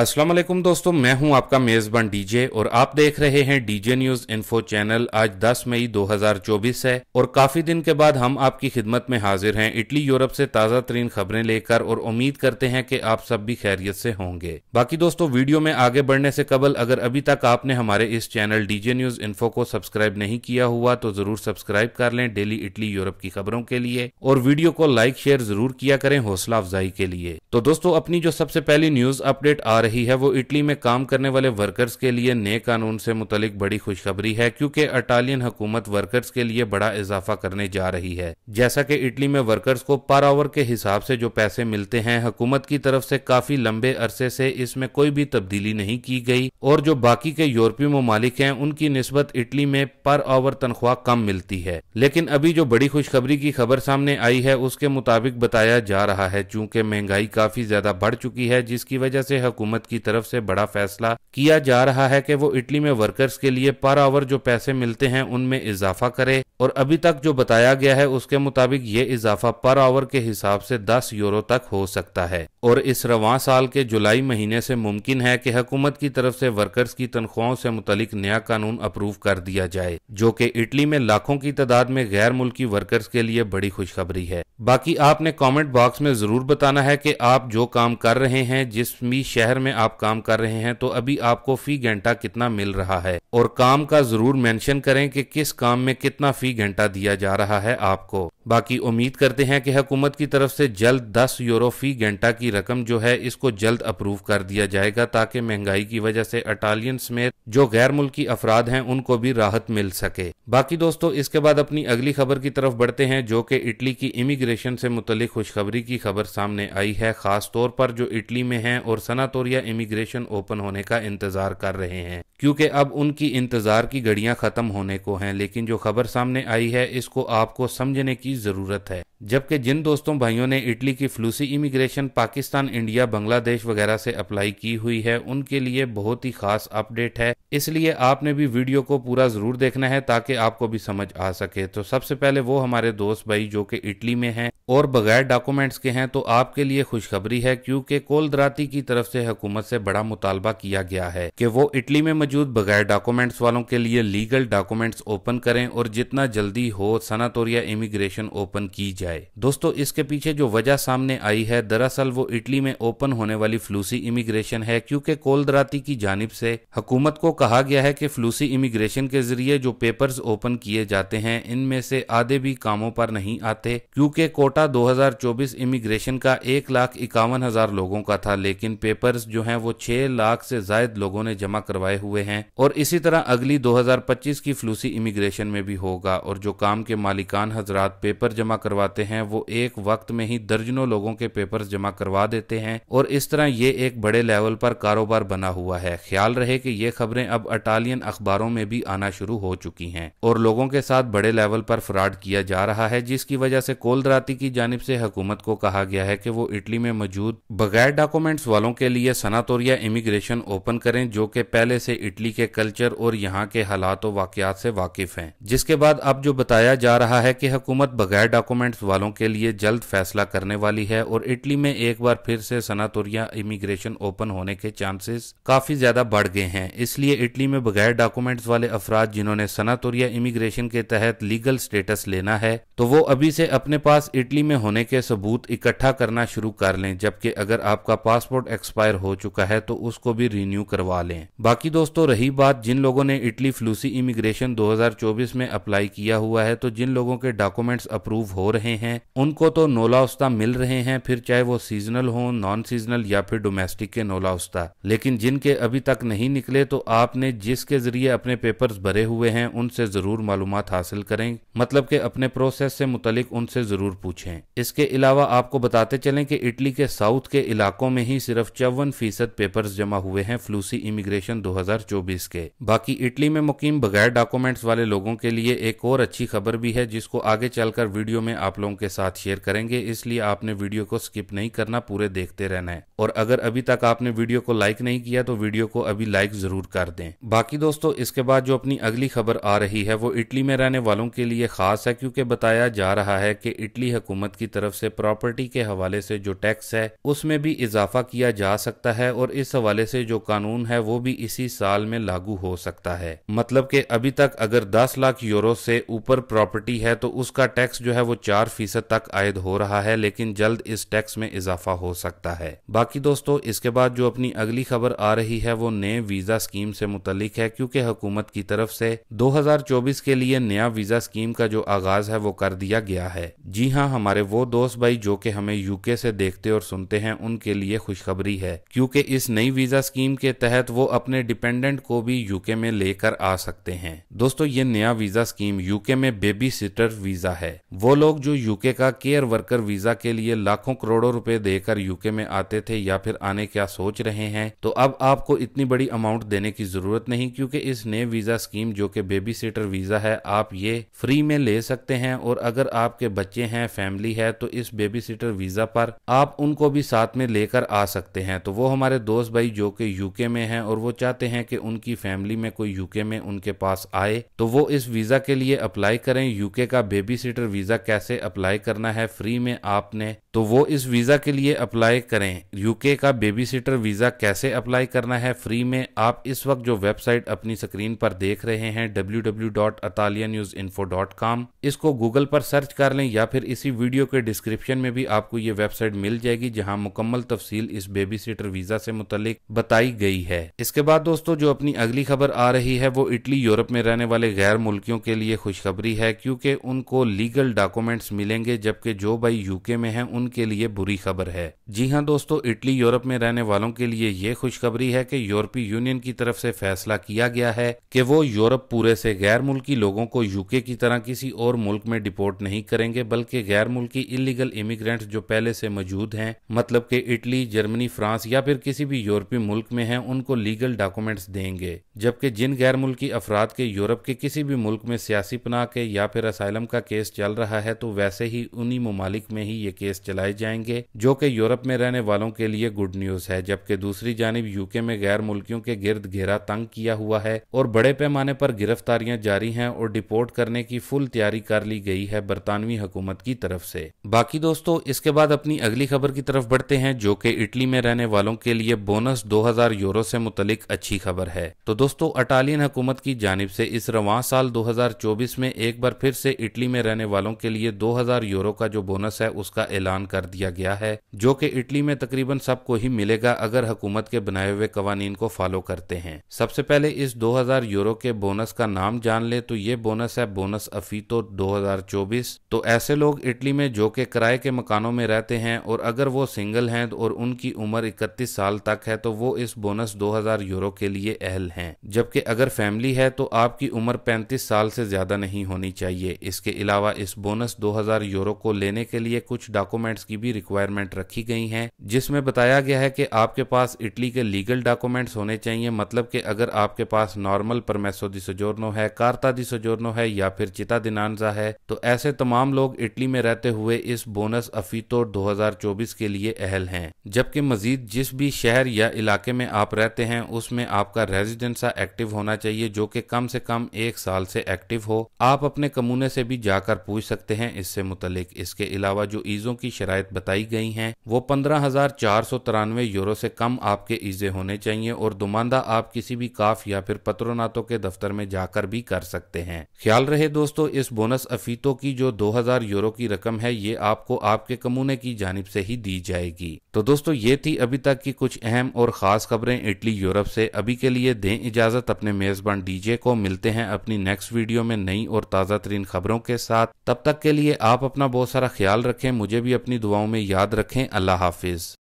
अस्सलाम वालेकुम दोस्तों मैं हूं आपका मेज़बान डीजे और आप देख रहे हैं डीजे न्यूज़ इन्फो चैनल आज 10 मई 2024 है और काफ़ी दिन के बाद हम आपकी खिदमत में हाजिर हैं इटली यूरोप से ताज़ा तरीन खबरें लेकर और उम्मीद करते हैं कि आप सब भी खैरियत से होंगे बाकी दोस्तों वीडियो में आगे बढ़ने से कबल अगर अभी तक आपने हमारे इस चैनल डीजे न्यूज़ इन्फो को सब्सक्राइब नहीं किया हुआ तो ज़रूर सब्सक्राइब कर लें डेली इटली यूरोप की खबरों के लिए और वीडियो को लाइक शेयर ज़रूर किया करें हौसला अफजाई के लिए तो दोस्तों अपनी जो सबसे पहली न्यूज़ अपडेट आ रही रही है वो इटली में काम करने वाले वर्कर्स के लिए नए कानून से मुतलिक बड़ी खुशखबरी है क्योंकि अटालियन हुकूमत वर्कर्स के लिए बड़ा इजाफा करने जा रही है जैसा कि इटली में वर्कर्स को पर आवर के हिसाब से जो पैसे मिलते हैं हुकूमत की तरफ से काफी लंबे अरसे से इसमें कोई भी तब्दीली नहीं की गई और जो बाकी के यूरोपीय ममालिक हैं उनकी नस्बत इटली में पर आवर तनख्वाह कम मिलती है लेकिन अभी जो बड़ी खुशखबरी की खबर सामने आई है उसके मुताबिक बताया जा रहा है चूंकि महंगाई काफी ज्यादा बढ़ चुकी है जिसकी वजह से हुकूमत हुकूमत की तरफ से बड़ा फैसला किया जा रहा है कि वो इटली में वर्कर्स के लिए पर आवर जो पैसे मिलते हैं उनमें इजाफा करे और अभी तक जो बताया गया है उसके मुताबिक ये इजाफा पर आवर के हिसाब से दस यूरो तक हो सकता है और इस रवा साल के जुलाई महीने से मुमकिन है कि हुकूमत की तरफ से वर्कर्स की तनख्वाहों से मुतलिक नया कानून अप्रूव कर दिया जाए जो कि इटली में लाखों की तादाद में गैर मुल्की वर्कर्स के लिए बड़ी खुशखबरी है बाकी आपने कमेंट बॉक्स में जरूर बताना है कि आप जो काम कर रहे हैं जिस भी शहर में आप काम कर रहे हैं तो अभी आपको फी घंटा कितना मिल रहा है और काम का जरूर मेंशन करें कि किस काम में कितना फी घंटा दिया जा रहा है आपको बाकी उम्मीद करते हैं कि हुकूमत की तरफ से जल्द दस यूरो फी घंटा की रकम जो है इसको जल्द अप्रूव कर दिया जाएगा ताकि महंगाई की वजह से अटालियन समेत जो गैर मुल्की अफराद हैं उनको भी राहत मिल सके बाकी दोस्तों इसके बाद अपनी अगली खबर की तरफ बढ़ते हैं जो कि इटली की इमिग्रेशन से मुतल खुशखबरी की खबर सामने आई है खास तौर पर जो इटली में है और सनातोरिया इमिग्रेशन ओपन होने का इंतजार कर रहे हैं क्योंकि अब उनकी इंतज़ार की घड़ियां ख़त्म होने को हैं लेकिन जो खबर सामने आई है इसको आपको समझने की ज़रूरत है जबकि जिन दोस्तों भाइयों ने इटली की फ्लूसी इमिग्रेशन पाकिस्तान इंडिया बांग्लादेश वगैरह से अप्लाई की हुई है उनके लिए बहुत ही खास अपडेट है इसलिए आपने भी वीडियो को पूरा ज़रूर देखना है ताकि आपको भी समझ आ सके तो सबसे पहले वो हमारे दोस्त भाई जो कि इटली में हैं और बगैर डॉक्यूमेंट्स के हैं तो आपके लिए खुशखबरी है क्योंकि कोलदराती की तरफ से हुकूमत से बड़ा मुतालबा किया गया है कि वो इटली में मौजूद बगैर डॉक्यूमेंट्स वालों के लिए लीगल डॉक्यूमेंट्स ओपन करें और जितना जल्दी हो सनातोरिया इमिग्रेशन ओपन की जाए दोस्तों इसके पीछे जो वजह सामने आई है दरअसल वो इटली में ओपन होने वाली फ्लूसी इमिग्रेशन है क्योंकि कोलदराती की जानब से हुकूमत को कहा गया है कि फ्लूसी इमिग्रेशन के जरिए जो पेपर्स ओपन किए जाते हैं इनमें से आधे भी कामों पर नहीं आते क्योंकि कोटा कोटा 2024 इमिग्रेशन का एक लाख इक्यावन हज़ार लोगों का था लेकिन पेपर्स जो हैं वो छह लाख से जायद लोगों ने जमा करवाए हुए हैं और इसी तरह अगली 2025 की फ्लूसी इमिग्रेशन में भी होगा और जो काम के मालिकान हजरात पेपर जमा करवाते हैं वो एक वक्त में ही दर्जनों लोगों के पेपर जमा करवा देते हैं और इस तरह ये एक बड़े लेवल पर कारोबार बना हुआ है ख्याल रहे की ये खबरें अब अटालियन अखबारों में भी आना शुरू हो चुकी है और लोगों के साथ बड़े लेवल पर फ्रॉड किया जा रहा है जिसकी वजह से कोलदराती की की जानब से हकूमत को कहा गया है कि वो इटली में मौजूद बगैर डॉक्यूमेंट्स वालों के लिए सनातोरिया या इमिग्रेशन ओपन करें जो कि पहले से इटली के कल्चर और यहाँ के हालात और वाकत से वाकिफ हैं जिसके बाद अब जो बताया जा रहा है कि हकूमत बगैर डॉक्यूमेंट्स वालों के लिए जल्द फैसला करने वाली है और इटली में एक बार फिर से सनातोरिया इमिग्रेशन ओपन होने के चांसेस काफी ज्यादा बढ़ गए हैं इसलिए इटली में बगैर डॉक्यूमेंट्स वाले अफराद जिन्होंने सनातोरिया इमिग्रेशन के तहत लीगल स्टेटस लेना है तो वो अभी से अपने पास इटली इटली में होने के सबूत इकट्ठा करना शुरू कर लें जबकि अगर आपका पासपोर्ट एक्सपायर हो चुका है तो उसको भी रिन्यू करवा लें बाकी दोस्तों रही बात जिन लोगों ने इटली फ्लूसी इमिग्रेशन 2024 में अप्लाई किया हुआ है तो जिन लोगों के डॉक्यूमेंट्स अप्रूव हो रहे हैं उनको तो नोला मिल रहे हैं फिर चाहे वो सीजनल हो नॉन सीजनल या फिर डोमेस्टिक के नोला उस्ता लेकिन जिनके अभी तक नहीं निकले तो आपने जिसके जरिए अपने पेपर भरे हुए हैं उनसे जरूर मालूम हासिल करें मतलब के अपने प्रोसेस से मुतलिक उनसे जरूर पूछे पूछें इसके अलावा आपको बताते चलें कि इटली के साउथ के इलाकों में ही सिर्फ चौवन फीसद पेपर जमा हुए हैं फ्लूसी इमिग्रेशन 2024 के बाकी इटली में मुकीम बगैर डॉक्यूमेंट्स वाले लोगों के लिए एक और अच्छी खबर भी है जिसको आगे चलकर वीडियो में आप लोगों के साथ शेयर करेंगे इसलिए आपने वीडियो को स्किप नहीं करना पूरे देखते रहना है और अगर अभी तक आपने वीडियो को लाइक नहीं किया तो वीडियो को अभी लाइक जरूर कर दें बाकी दोस्तों इसके बाद जो अपनी अगली खबर आ रही है वो इटली में रहने वालों के लिए खास है क्योंकि बताया जा रहा है कि इटली हुकूमत की तरफ से प्रॉपर्टी के हवाले से जो टैक्स है उसमें भी इजाफा किया जा सकता है और इस हवाले से जो कानून है वो भी इसी साल में लागू हो सकता है मतलब कि अभी तक अगर दस लाख यूरो से ऊपर प्रॉपर्टी है तो उसका टैक्स जो है वो चार फीसद तक आयद हो रहा है लेकिन जल्द इस टैक्स में इजाफा हो सकता है बाकी दोस्तों इसके बाद जो अपनी अगली खबर आ रही है वो नए वीजा स्कीम से मुतलिक है क्योंकि हुकूमत की तरफ से 2024 के लिए नया वीजा स्कीम का जो आगाज है वो कर दिया गया है जी हाँ हम हमारे वो दोस्त भाई जो कि हमें यूके से देखते और सुनते हैं उनके लिए खुशखबरी है क्योंकि इस नई वीजा स्कीम के तहत वो अपने डिपेंडेंट को भी यूके में लेकर आ सकते हैं दोस्तों ये नया वीजा स्कीम यूके में बेबी सिटर वीजा है वो लोग जो यूके का केयर वर्कर वीजा के लिए लाखों करोड़ों रूपए देकर यूके में आते थे या फिर आने क्या सोच रहे हैं तो अब आपको इतनी बड़ी अमाउंट देने की जरूरत नहीं क्योंकि इस नए वीजा स्कीम जो कि बेबी सीटर वीजा है आप ये फ्री में ले सकते हैं और अगर आपके बच्चे हैं फैमिली फैमिली है तो इस बेबी सिटर वीज़ा पर आप उनको भी साथ में लेकर आ सकते हैं तो वो हमारे दोस्त भाई जो कि यूके में हैं और वो चाहते हैं कि उनकी फैमिली में कोई यूके में उनके पास आए तो वो इस वीज़ा के लिए अप्लाई करें यूके का बेबी सिटर वीज़ा कैसे अप्लाई करना है फ्री में आपने तो वो इस वीज़ा के लिए अप्लाई करें यूके का बेबी सिटर वीज़ा कैसे अप्लाई करना है फ्री में आप इस वक्त जो वेबसाइट अपनी स्क्रीन पर देख रहे हैं डब्ल्यू इसको गूगल पर सर्च कर लें या फिर इसी वीडियो के डिस्क्रिप्शन में भी आपको ये वेबसाइट मिल जाएगी जहाँ मुकम्मल तफसील इस बेबी सीटर वीज़ा से मुतलिक बताई गई है इसके बाद दोस्तों जो अपनी अगली खबर आ रही है वो इटली यूरोप में रहने वाले गैर मुल्कियों के लिए खुशखबरी है क्योंकि उनको लीगल डॉक्यूमेंट्स मिलेंगे जबकि जो भाई यूके में है उनके लिए बुरी खबर है जी हाँ दोस्तों इटली यूरोप में रहने वालों के लिए ये खुशखबरी है की यूरोपीय यूनियन की तरफ से फैसला किया गया है की वो यूरोप पूरे से गैर मुल्की लोगों को यूके की तरह किसी और मुल्क में डिपोर्ट नहीं करेंगे बल्कि गैर मुल्की इलीगल इमिग्रेंट जो पहले से मौजूद हैं मतलब कि इटली जर्मनी फ्रांस या फिर किसी भी यूरोपीय मुल्क में हैं उनको लीगल डॉक्यूमेंट्स देंगे जबकि जिन गैर मुल्की अफराद के यूरोप के किसी भी मुल्क में सियासी पनाह के या फिर असाइलम का केस चल रहा है तो वैसे ही उन्हीं ममालिक में ही ये केस चलाए जाएंगे जो कि यूरोप में रहने वालों के लिए गुड न्यूज है जबकि दूसरी जानब यूके में गैर मुल्कियों के गिर्द घेरा तंग किया हुआ है और बड़े पैमाने पर गिरफ्तारियां जारी हैं और डिपोर्ट करने की फुल तैयारी कर ली गई है बरतानवी हुकूमत की तरफ तरफ से बाकी दोस्तों इसके बाद अपनी अगली खबर की तरफ बढ़ते हैं जो कि इटली में रहने वालों के लिए बोनस 2000 यूरो से मुतलिक अच्छी खबर है तो दोस्तों अटालियन हुकूमत की जानब से इस रवान साल 2024 में एक बार फिर से इटली में रहने वालों के लिए 2000 यूरो का जो बोनस है उसका ऐलान कर दिया गया है जो कि इटली में तकरीबन सबको ही मिलेगा अगर हुकूमत के बनाए हुए कवानीन को फॉलो करते हैं सबसे पहले इस दो यूरो के बोनस का नाम जान ले तो ये बोनस है बोनस अफीतो 2024 तो ऐसे लोग इटली में जो के किराए के मकानों में रहते हैं और अगर वो सिंगल हैं तो और उनकी उम्र 31 साल तक है तो वो इस बोनस 2000 यूरो के लिए अहल हैं जबकि अगर फैमिली है तो आपकी उम्र 35 साल से ज़्यादा नहीं होनी चाहिए इसके अलावा इस बोनस 2000 यूरो को लेने के लिए कुछ डॉक्यूमेंट्स की भी रिक्वायरमेंट रखी गई है जिसमें बताया गया है कि आपके पास इटली के लीगल डॉक्यूमेंट्स होने चाहिए मतलब कि अगर आपके पास नॉर्मल परमेसो दी है कार्ता दी है या फिर चिता दिनानजा है तो ऐसे तमाम लोग इटली में रहते हुए इस बोनस अफीतोर 2024 के लिए अहल हैं जबकि मजीद जिस भी शहर या इलाके में आप रहते हैं उसमें आपका रेजिडेंसा एक्टिव होना चाहिए जो कि कम से कम एक साल से एक्टिव हो आप अपने कमूने से भी जाकर पूछ सकते हैं इससे मुतलिक इसके अलावा जो ईज़ों की शराय बताई गई है वो पंद्रह हजार चार सौ तिरानवे यूरो से कम आपके ईज़े होने चाहिए और दुमांदा आप किसी भी काफ या फिर पत्रोनातों के दफ्तर में जाकर भी कर सकते हैं ख्याल रहे दोस्तों इस बोनस अफीतों की जो 2000 यूरो की रकम है ये आपको आपके कमूने की जानब से ही दी जाएगी तो दोस्तों ये थी अभी तक की कुछ अहम और खास खबरें इटली यूरोप से अभी के लिए दें इजाजत अपने मेजबान डीजे को मिलते हैं अपनी नेक्स्ट वीडियो में नई और ताज़ा तरीन खबरों के साथ तब तक के लिए आप अपना बहुत सारा ख्याल रखें मुझे भी अपनी दुआओं में याद रखें अल्लाह हाफिज